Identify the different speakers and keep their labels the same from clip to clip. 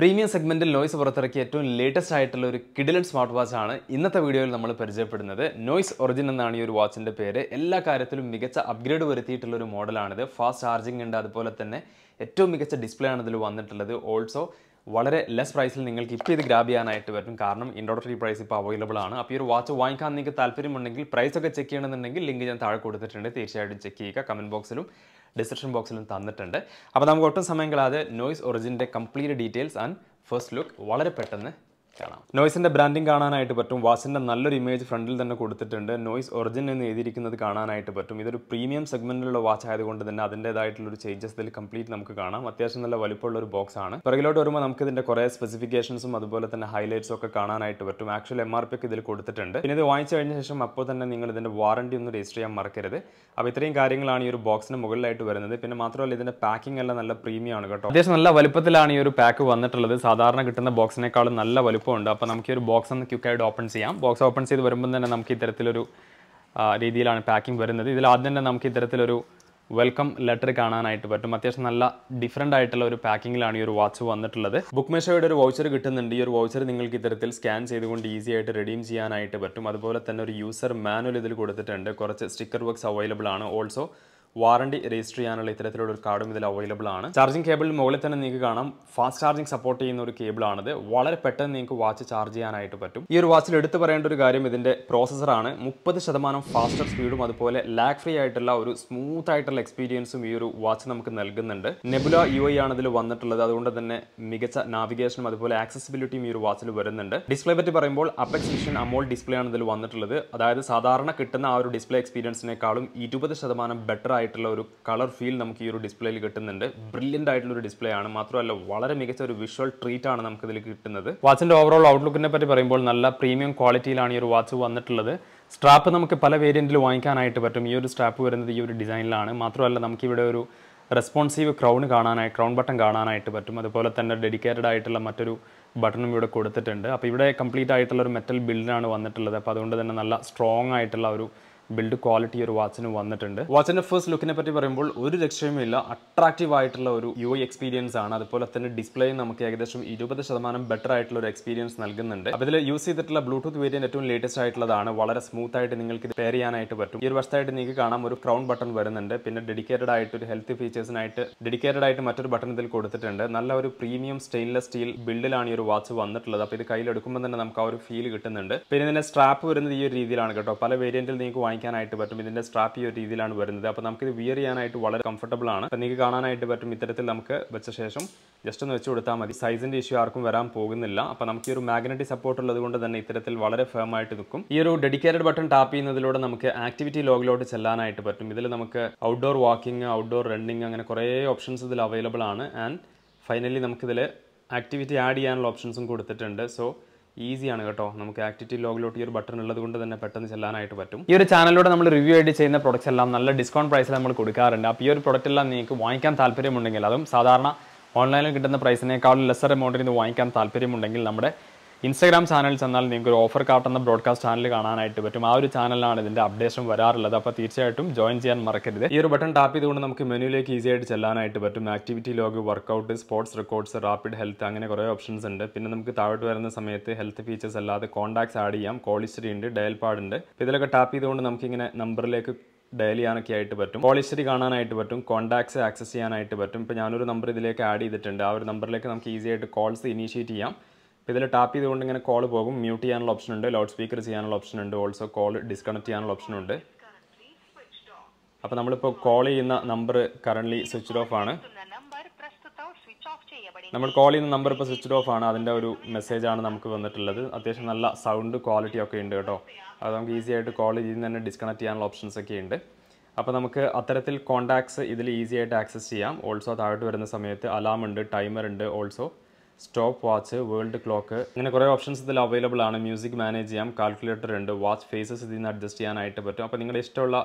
Speaker 1: premium സെഗ്മെന്റിൽ noise പുറത്തിറക്കിയ ഏറ്റവും ലേറ്റസ്റ്റ് ആയിട്ടുള്ള ഒരു കിഡിലൻ സ്മാർട്ട് വാച്ച് ആണ് ഇന്നത്തെ വീഡിയോയിൽ നമ്മൾ പരിചയപ്പെടുന്നത് നോയ്സ് ഒറിജിൻ എന്നാണ് ഈ ഒരു വാച്ചിന്റെ പേര് എല്ലാ കാര്യത്തിലും മികച്ച അപ്ഗ്രേഡ് വരുത്തിയിട്ടുള്ള ഒരു മോഡലാണിത് ഫാസ്റ്റ് ചാർജിംഗ് ഉണ്ട് അതുപോലെ തന്നെ ഏറ്റവും മികച്ച ഡിസ്പ്ലേ ആണ് ഇതിൽ വന്നിട്ടുള്ളത് ഓൾസോ വളരെ ലെസ് പ്രൈസിൽ നിങ്ങൾക്ക് ഇപ്പോൾ ഇത് ഗ്രാബ് ചെയ്യാനായിട്ട് പറ്റും കാരണം ഇൻട്രോഡക്ടറി പ്രൈസ് ഇപ്പോൾ അവൈലബിൾ ആണ് അപ്പോൾ ഈ ഒരു വാച്ച് വാങ്ങിക്കാൻ നിങ്ങൾക്ക് താല്പര്യമുണ്ടെങ്കിൽ പ്രൈസ് ഒക്കെ ചെക്ക് ചെയ്യണമെന്നുണ്ടെങ്കിൽ ലിങ്ക് ഞാൻ താഴെ കൊടുത്തിട്ടുണ്ട് തീർച്ചയായിട്ടും ചെക്ക് ചെയ്യുക കമൻറ്റ് ബോക്സിലും ഡിസ്ക്രിപ്ഷൻ ബോക്സിലും തന്നിട്ടുണ്ട് അപ്പോൾ നമുക്ക് ഒട്ടും സമയം കളാതെ നോയ്സ് ഒറിജിൻ്റെ complete details and first look വളരെ പെട്ടെന്ന് കാണാം നോയ്സിൻ്റെ ബ്രാൻഡിങ് കാണാനായിട്ട് പറ്റും വാസിൻ്റെ നല്ലൊരു ഇമേജ് ഫ്രണ്ടിൽ തന്നെ കൊടുത്തിട്ടുണ്ട് നോയ്സ് ഒറിജിൻ എന്ന് എഴുതിയിരിക്കുന്നത് കാണാനായിട്ട് പറ്റും ഇതൊരു പ്രീമിയം സെഗ്മെൻറ്റിലുള്ള വാച്ച് ആയതുകൊണ്ട് തന്നെ ഒരു ചേഞ്ചസ് ഇതിൽ കംപ്ലീറ്റ് നമുക്ക് കാണാം അത്യാവശ്യം നല്ല വലിപ്പമുള്ള ഒരു ബോക്സ് ആണ് പിറകിലോട്ട് വരുമ്പോൾ നമുക്ക് ഇതിൻ്റെ കുറേ സ്പെസിഫിക്കേഷൻസും അതുപോലെ തന്നെ ഹൈലൈറ്റ്സും ഒക്കെ കാണാനായിട്ട് പറ്റും ആക്ച്വൽ എം ആർ പി ഒക്കെ ഇതിൽ കൊടുത്തിട്ടുണ്ട് പിന്നെ ഇത് വാങ്ങിച്ചു കഴിഞ്ഞ ശേഷം അപ്പോൾ തന്നെ നിങ്ങൾ ഇതിൻ്റെ വാറണ്ടി ഒന്ന് രജിസ്റ്റർ ചെയ്യാൻ മറക്കരുത് അപ്പോൾ ഇത്രയും കാര്യങ്ങളാണ് ഈ ഒരു ബോക്സിന് മുകളിലായിട്ട് വരുന്നത് പിന്നെ മാത്രമല്ല ഇതിൻ്റെ പാക്കിംഗ് എല്ലാം നല്ല പ്രീമിയമാണ് കേട്ടോ അത്യാവശ്യം നല്ല വലുപ്പത്തിലാണ് ഈ ഒരു പാക്ക് വന്നിട്ടുള്ളത് സാധാരണ കിട്ടുന്ന ബോക്സിനേക്കാളും നല്ല വലുപ്പം വലുപ്പമുണ്ട് അപ്പോൾ നമുക്ക് ഒരു ബോക്സ് ഒന്ന് ക്യുക്കായിട്ട് ഓപ്പൺ ചെയ്യാം ബോക്സ് ഓപ്പൺ ചെയ്ത് വരുമ്പോൾ തന്നെ നമുക്ക് ഇത്തരത്തിലൊരു രീതിയിലാണ് പാക്കിംഗ് വരുന്നത് ഇതിൽ ആദ്യം തന്നെ നമുക്ക് ഇത്തരത്തിലൊരു വെൽക്കം ലെറ്റർ കാണാനായിട്ട് പറ്റും അത്യാവശ്യം നല്ല ഡിഫറെൻ്റ് ആയിട്ടുള്ള ഒരു പാക്കിങ്ങിലാണ് ഈ ഒരു വാച്ച് വന്നിട്ടുള്ളത് ബുക്ക് മേഷോയുടെ ഒരു വൗച്ചർ കിട്ടുന്നുണ്ട് ഈ ഒരു വൗച്ചർ നിങ്ങൾക്ക് ഇത്തരത്തിൽ സ്കാൻ ചെയ്തുകൊണ്ട് ഈസി ആയിട്ട് റെഡീം ചെയ്യാനായിട്ട് പറ്റും അതുപോലെ തന്നെ ഒരു യൂസർ മാനുവൽ ഇതിൽ കൊടുത്തിട്ടുണ്ട് കുറച്ച് സ്റ്റിക്കർ വർക്ക്സ് അവൈലബിൾ ആണ് ഓൾസോ വാറണ്ടി രജിസ്റ്റർ ചെയ്യാനുള്ള ഇത്തരത്തിലുള്ള ഒരു കാർഡും ഇതിൽ അവൈലബിൾ ആണ് ചാർജിംഗ് കേബിൾ മുകളിൽ തന്നെ നിങ്ങൾക്ക് കാണാം ഫാസ്റ്റ് ചാർജിംഗ് സപ്പോർട്ട് ചെയ്യുന്ന ഒരു കേബിളാണിത് വളരെ പെട്ടെന്ന് നിങ്ങൾക്ക് വാച്ച് ചാർജ് ചെയ്യാനായിട്ട് പറ്റും ഈ ഒരു വാച്ചിൽ എടുത്തു പറയേണ്ട ഒരു കാര്യം ഇതിന്റെ പ്രോസസ്സറാണ് മുപ്പത് ശതമാനം ഫാസ്റ്റർ സ്പീഡും അതുപോലെ ലാഗ് ഫ്രീ ആയിട്ടുള്ള ഒരു സ്മൂത്ത് ആയിട്ടുള്ള എക്സ്പീരിയൻസും ഈ ഒരു വാച്ച് നമുക്ക് നൽകുന്നുണ്ട് നെബുല യു ഐ ആണ് ഇതിൽ വന്നിട്ടുള്ളത് അതുകൊണ്ട് തന്നെ മികച്ച നാവിഗേഷനും അതുപോലെ ആക്സസിബിലിറ്റിയും ഈ ഒരു വാച്ചിൽ വരുന്നുണ്ട് ഡിസ്പ്ലേ പറ്റി പറയുമ്പോൾ അപ്പെക്സ് വിഷൻ അമോൾ ഡിസ്പ്ലേ ആണ് ഇതിൽ വന്നിട്ടുള്ളത് അതായത് സാധാരണ കിട്ടുന്ന ആ ഒരു ഡിസ്പ്ലേ എക്സ്പീരിയൻസിനേക്കാളും ഇരുപത് ശതമാനം ബെറ്റർ ആയിട്ടുള്ള ഒരു കളർ ഫീൽ നമുക്ക് ഈ ഒരു ഡിസ്പ്ലേയിൽ കിട്ടുന്നുണ്ട് ബ്രില്യൻ്റ് ആയിട്ടുള്ള ഒരു ഡിസ്പ്ലേ ആണ് മാത്രമല്ല വളരെ മികച്ച ഒരു വിഷ്വൽ ട്രീറ്റ് ആണ് നമുക്ക് ഇതിൽ കിട്ടുന്നത് വാച്ചിൻ്റെ ഓവറോൾ ഔട്ട്ലുക്കിനെ പറ്റി പറയുമ്പോൾ നല്ല പ്രീമിയം ക്വാളിറ്റിയിലാണ് ഈ ഒരു വാച്ച് വന്നിട്ടുള്ളത് സ്ട്രാപ്പ് നമുക്ക് പല വേരിയൻറ്റിൽ വാങ്ങിക്കാനായിട്ട് പറ്റും ഈ ഒരു സ്ട്രാപ്പ് വരുന്നത് ഈ ഒരു ഡിസൈനിലാണ് മാത്രമല്ല നമുക്കിവിടെ ഒരു റെസ്പോൺസീവ് ക്രൗൺ കാണാനായി ക്രൗൺ ബട്ടൺ കാണാനായിട്ട് പറ്റും അതുപോലെ തന്നെ ഡെഡിക്കേറ്റഡ് ആയിട്ടുള്ള മറ്റൊരു ബട്ടണും ഇവിടെ കൊടുത്തിട്ടുണ്ട് അപ്പോൾ ഇവിടെ കംപ്ലീറ്റ് ആയിട്ടുള്ള ഒരു മെറ്റൽ ബിൽഡിനാണ് വന്നിട്ടുള്ളത് അപ്പോൾ അതുകൊണ്ട് തന്നെ നല്ല സ്ട്രോങ് ആയിട്ടുള്ള ഒരു ബിൽഡ് ക്വാളിറ്റി ഒരു വാച്ചിന് വന്നിട്ടുണ്ട് വാച്ചിന്റെ ഫസ്റ്റ് ലുക്കിനെ പറ്റി പറയുമ്പോൾ ഒരു ഇല്ല അട്രാക്റ്റീവ് ആയിട്ടുള്ള ഒരു യു എക്സ്പീരിയൻസ് ആണ് അതുപോലെ തന്നെ ഡിസ്പ്ലേ നമുക്ക് ഏകദേശം ഇരുപത് ശതമാനം ബെറ്റർ ആയിട്ടുള്ള ഒരു എക്സ്പീരിയൻസ് നൽകുന്നുണ്ട് അപ്പോൾ ഇതിൽ യൂസ് ചെയ്തിട്ടുള്ള ബ്ലൂടൂത്ത് വേരിയന്റ് ഏറ്റവും ലേറ്റസ്റ്റ് ആയിട്ടുള്ളതാണ് വളരെ സ്മൂത്ത് ആയിട്ട് നിങ്ങൾക്ക് ഇത് പെയർ ചെയ്യാനായിട്ട് പറ്റും ഈ ഒരു വർഷമായിട്ട് നിങ്ങൾക്ക് കാണാം ഒരു ക്രൗൺ ബട്ടൺ വരുന്നുണ്ട് പിന്നെ ഡെഡിക്കേറ്റഡ് ആയിട്ട് ഒരു ഹെൽത്ത് ഫീച്ചേഴ്സിനായിട്ട് ഡെഡിക്കേറ്റഡ് ആയിട്ട് മറ്റൊരു ബട്ടൺ ഇതിൽ കൊടുത്തിട്ടുണ്ട് നല്ല ഒരു പ്രീമിയം സ്റ്റെയിൻലെസ് സ്റ്റീൽ ബിൽഡിലാണ് ഈ ഒരു വാച്ച് വന്നിട്ടുള്ളത് അപ്പോൾ ഇത് കയ്യിലെടുക്കുമ്പോൾ തന്നെ നമുക്ക് ആ ഒരു ഫീൽ കിട്ടുന്നുണ്ട് പിന്നെ ഇതിന്റെ സ്ട്രാപ്പ് വരുന്നത് ഈ ഒരു രീതിയിലാണ് കേട്ടോ പല വേരിയന്റിൽ നിങ്ങൾക്ക് വാങ്ങിക്കാനായിട്ട് പറ്റും ഇതിന്റെ സ്ട്രാപ്പ് ഈ ഒരു രീതിയിലാണ് വരുന്നത് അപ്പോൾ ഇത് വിയർ ചെയ്യാനായിട്ട് വളരെ കംഫർട്ടബിൾ ആണ് അപ്പോൾ നിങ്ങൾക്ക് കാണാനായിട്ട് പറ്റും ഇത്തരത്തിൽ നമുക്ക് വെച്ച ശേഷം ജസ്റ്റ് ഒന്ന് വെച്ച് കൊടുത്താൽ മതി സൈസിന്റെ ഇഷ്യൂ ആർക്കും വരാൻ പോകുന്നില്ല അപ്പോൾ നമുക്ക് ഈ ഒരു മാഗ്നറ്റിക് സപ്പോർട്ട് ഉള്ളത് കൊണ്ട് തന്നെ ഇത്തരത്തിൽ വളരെ ഫേം ആയിട്ട് നിൽക്കും ഈ ഒരു ഡെഡിക്കേറ്റഡ് ബട്ടൺ ടാപ്പ് ചെയ്യുന്നതിലൂടെ നമുക്ക് ആക്ടിവിറ്റി ലോഗിലോട്ട് ചെല്ലാനായിട്ട് പറ്റും ഇതിൽ നമുക്ക് ഔട്ട്ഡോർ വാക്കിംഗ് ഔട്ട്ഡോർ റണ്ണിങ് അങ്ങനെ കുറേ ഓപ്ഷൻസ് ഇതിൽ അവൈലബിൾ ആണ് ആൻഡ് ഫൈനലി നമുക്കിതിൽ ആക്ടിവിറ്റി ആഡ് ചെയ്യാനുള്ള ഓപ്ഷൻസും കൊടുത്തിട്ടുണ്ട് സോ ഈസിയാണ് കേട്ടോ നമുക്ക് ആക്ടിവിറ്റി ലോഗിലോട്ട് ഈ ഒരു ബട്ടൺ ഉള്ളത് കൊണ്ട് തന്നെ പെട്ടെന്ന് ചെല്ലാനായിട്ട് പറ്റും ഈ ഒരു ചാനലിലൂടെ നമ്മൾ റിവ്യൂ ആയിട്ട് ചെയ്യുന്ന പ്രൊഡക്ട്സ് എല്ലാം നല്ല ഡിസ്കൗണ്ട് പ്രൈസിൽ നമ്മൾ കൊടുക്കാറുണ്ട് അപ്പോൾ ഈ ഒരു പ്രൊഡക്റ്റ് എല്ലാം നിങ്ങൾക്ക് വാങ്ങിക്കാൻ താല്പര്യമുണ്ടെങ്കിൽ അതും സാധാരണ ഓൺലൈനിൽ കിട്ടുന്ന പ്രൈസിനേക്കാളും ലെസർ എമൗണ്ടിൽ നിന്ന് വാങ്ങിക്കാൻ താല്പര്യമുണ്ടെങ്കിൽ നമ്മുടെ ഇൻസ്റ്റാഗ്രാം ചാനൽ ചെന്നാൽ നിങ്ങൾക്ക് ഒരു ഓഫർ കാർട്ട് ബ്രോഡ്കാസ്റ്റ് ചാനൽ കാണാനായിട്ട് പറ്റും ആ ഒരു ചാനലിലാണ് ഇതിൻ്റെ അപ്ഡേഷൻ വരാറുള്ളത് അപ്പോൾ തീർച്ചയായിട്ടും ജോയിൻ ചെയ്യാൻ മറക്കരുത് ഈ ഒരു ബട്ടൺ ടാപ്പ് ചെയ്തുകൊണ്ട് നമുക്ക് മെനുവിലേക്ക് ഈസി ആയിട്ട് ചെല്ലാനായിട്ട് പറ്റും activity log workout sports records rapid health അങ്ങനെ കുറേ ഓപ്ഷൻസ് ഉണ്ട് പിന്നെ നമുക്ക് താഴോട്ട് വരുന്ന സമയത്ത് ഹെൽത്ത് ഫീച്ചേഴ്സ് അല്ലാതെ കോൺടാക്ട്സ് ആഡ് ചെയ്യാം കോളിസ്റ്ററി ഉണ്ട് ഡയൽ പാടുണ്ട് ഇതിലൊക്കെ ടാപ്പ് ചെയ്തുകൊണ്ട് നമുക്കിങ്ങനെ നമ്പറിലേക്ക് ഡയൽ ചെയ്യാനൊക്കെ ആയിട്ട് പറ്റും പോളിസ്റ്ററി കാണാനായിട്ട് പറ്റും കോൺടാക്ട്സ് ആക്സസ് ചെയ്യാനായിട്ട് പറ്റും ഇപ്പോൾ ഞാനൊരു നമ്പർ ഇതിലേക്ക് ആഡ് ചെയ്തിട്ടുണ്ട് ആ ഒരു നമ്പറിലേക്ക് നമുക്ക് ഈസി ആയിട്ട് കോൾസ് ഇനീഷ്യേറ്റ് ചെയ്യാം അപ്പോൾ ഇതിൽ ടാപ്പ് ചെയ്തുകൊണ്ട് ഇങ്ങനെ കോൾ പോകും മ്യൂട്ട് ചെയ്യാനുള്ള ഓപ്ഷൻ ഉണ്ട് ലൗഡ് സ്പീക്കർ ചെയ്യാനുള്ള ഓപ്ഷൻ ഉണ്ട് ഓൾസോ കോൾ ഡിസ്കണക്ട് ചെയ്യാനുള്ള ഓപ്ഷൻ ഉണ്ട് അപ്പോൾ നമ്മളിപ്പോൾ കോൾ ചെയ്യുന്ന നമ്പർ കറൻ്റ്ലി സ്വിച്ച്ഡ് ഓഫ് ആണ് നമ്മൾ കോൾ ചെയ്യുന്ന നമ്പർ ഇപ്പോൾ സ്വിച്ച്ഡ് ഓഫ് ആണ് അതിൻ്റെ ഒരു മെസ്സേജാണ് നമുക്ക് വന്നിട്ടുള്ളത് അത്യാവശ്യം നല്ല സൗണ്ട് ക്വാളിറ്റി ഒക്കെ ഉണ്ട് കേട്ടോ അത് നമുക്ക് ഈസി ആയിട്ട് കോൾ ചെയ്യുന്ന തന്നെ ഡിസ്കണക്ട് ചെയ്യാനുള്ള ഓപ്ഷൻസ് ഒക്കെ ഉണ്ട് അപ്പോൾ നമുക്ക് അത്തരത്തിൽ കോൺടാക്ട്സ് ഇതിൽ ഈസി ആയിട്ട് ആക്സസ് ചെയ്യാം ഓൾസോ താഴോട്ട് വരുന്ന സമയത്ത് അലാം ഉണ്ട് ടൈമർ ഉണ്ട് also stop watch world clock ഇങ്ങനെ കുറേ ഓപ്ഷൻസ് ഇതിൽ അവൈലബിൾ ആണ് മ്യൂസിക് മാനേജ് ചെയ്യാം കാൽക്കുലേറ്റർ ഉണ്ട് വാച്ച് ഫേസസ് ഇതിൽ നിന്ന് അഡ്ജസ്റ്റ് ചെയ്യാനായിട്ട് പറ്റും അപ്പോൾ നിങ്ങളുടെ ഇഷ്ടമുള്ള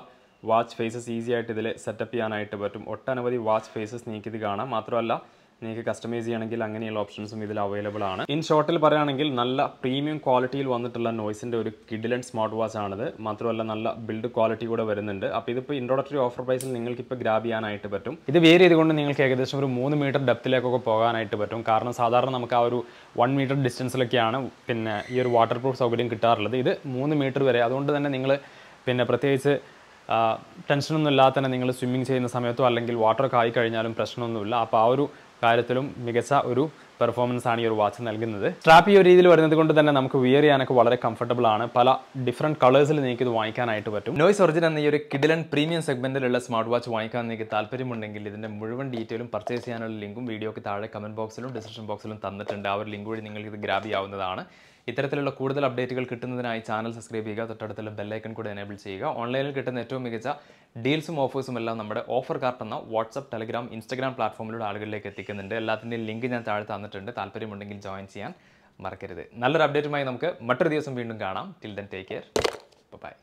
Speaker 1: വാച്ച് ഫേസസ് ഈസി ആയിട്ട് ഇതിൽ സെറ്റപ്പ് ചെയ്യാനായിട്ട് പറ്റും ഒട്ടനവധി വാച്ച് ഫേസസ് നിങ്ങൾക്ക് കാണാം മാത്രമല്ല നിങ്ങൾക്ക് കസ്റ്റമൈസ് ചെയ്യണമെങ്കിൽ അങ്ങനെയുള്ള ഓപ്ഷൻസും ഇതിൽ അവൈലബിൾ ആണ് ഇൻ ഷോർട്ടിൽ പറയുകയാണെങ്കിൽ നല്ല പ്രീമിയം ക്വാളിറ്റിയിൽ വന്നിട്ടുള്ള നോയ്സിൻ്റെ ഒരു കിഡിലൻ സ്മാർട്ട് വാച്ച് ആണിത് മാത്രമല്ല നല്ല ബിൽഡ് ക്വാളിറ്റി കൂടെ വരുന്നുണ്ട് അപ്പോൾ ഇതിപ്പോൾ ഇൻട്രോഡക്ടറി ഓഫർ പ്രൈസിൽ നിങ്ങൾക്ക് ഇപ്പോൾ ഗ്രാബ് ചെയ്യാനായിട്ട് പറ്റും ഇത് വേറെ ഇതുകൊണ്ട് നിങ്ങൾക്ക് ഏകദേശം ഒരു മൂന്ന് മീറ്റർ ഡെപ്തിലേക്കൊക്കെ പോകാനായിട്ട് പറ്റും കാരണം സാധാരണ നമുക്ക് ആ ഒരു വൺ മീറ്റർ ഡിസ്റ്റൻസിലൊക്കെയാണ് പിന്നെ ഈ ഒരു വാട്ടർ പ്രൂഫ് സൗകര്യം കിട്ടാറുള്ളത് ഇത് മൂന്ന് മീറ്റർ വരെ അതുകൊണ്ട് തന്നെ നിങ്ങൾ പിന്നെ പ്രത്യേകിച്ച് ടെൻഷനൊന്നും ഇല്ലാതെ തന്നെ നിങ്ങൾ സ്വിമ്മിങ് ചെയ്യുന്ന സമയത്തോ അല്ലെങ്കിൽ വാട്ടറൊക്കെ ആയി കഴിഞ്ഞാലും പ്രശ്നമൊന്നുമില്ല അപ്പോൾ ആ ഒരു കാര്യത്തിലും മികച്ച ഒരു പെർഫോമൻസ് ആണ് ഈ ഒരു വാച്ച് നൽകുന്നത് സ്ട്രാപ്പ് ഈ ഒരു രീതിയിൽ വരുന്നത് കൊണ്ട് തന്നെ നമുക്ക് വിയർ ചെയ്യാനൊക്കെ വളരെ കംഫർട്ടബിൾ ആണ് പല ഡിഫറെന്റ് കളേഴ്സിൽ നിങ്ങൾക്ക് ഇത് വാങ്ങിക്കാനായിട്ട് പറ്റും നോയ്സ് ഒറിജിൻ എന്ന ഈ ഒരു കിഡിലൻ പ്രീമിയം സെഗ്മെന്റിലുള്ള സ്മാർട്ട് വാച്ച് വാങ്ങിക്കാൻ നിങ്ങൾക്ക് താല്പര്യമുണ്ടെങ്കിൽ ഇതിന്റെ മുഴുവൻ ഡീറ്റെയിലും പർച്ചേസ് ചെയ്യാനുള്ള ലിങ്കും വീഡിയോക്ക് താഴെ കമന്റ് ബോക്സിലും ഡിസ്ക്രിപ്ഷൻ ബോക്സിലും തന്നിട്ടുണ്ട് ആ ഒരു ലിങ്ക് വഴി നിങ്ങൾക്ക് ഇത് ഗ്രാബ് ചെയ്യാവുന്നതാണ് ഇത്തരത്തിലുള്ള കൂടുതൽ അപ്ഡേറ്റുകൾ കിട്ടുന്നതിനായി ചാനൽ സബ്സ്ക്രൈബ് ചെയ്യുക തൊട്ടടുത്തുള്ള ബെല്ലൈക്കൺ കൂടി എനേബിൾ ചെയ്യുക ഓൺലൈനിൽ കിട്ടുന്ന ഏറ്റവും മികച്ച ഡീൽസും ഓഫേഴ്സും എല്ലാം നമ്മുടെ ഓഫർ കാർട്ട് എന്ന വാട്സപ്പ് ടെലഗ്രാം ഇൻസ്റ്റാഗ്രാം പ്ലാറ്റ്ഫോമിലൂടെ ആളുകളിലേക്ക് എത്തിക്കുന്നുണ്ട് എല്ലാത്തിൻ്റെയും ലിങ്ക് ഞാൻ താഴെ തന്നിട്ടുണ്ട് വന്നിട്ടുണ്ട് താല്പര്യമുണ്ടെങ്കിൽ ജോയിൻ ചെയ്യാൻ മറക്കരുത് നല്ലൊരു അപ്ഡേറ്റുമായി നമുക്ക് മറ്റൊരു ദിവസം വീണ്ടും കാണാം till then take care by